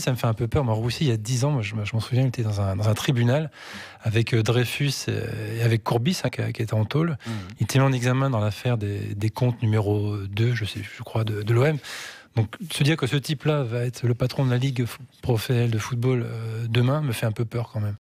ça me fait un peu peur. Moi, aussi il y a 10 ans, je, m'en souviens, il était dans un, tribunal avec euh, Dreyfus euh, et avec Courbis, hein, qui, était en tôle. Mmh. Il était en examen dans l'affaire des, comptes numéro 2, je, crois, de, l'OM. Donc, se dire que ce type-là va être le patron de la Ligue professionnelle de football euh, demain me fait un peu peur quand même.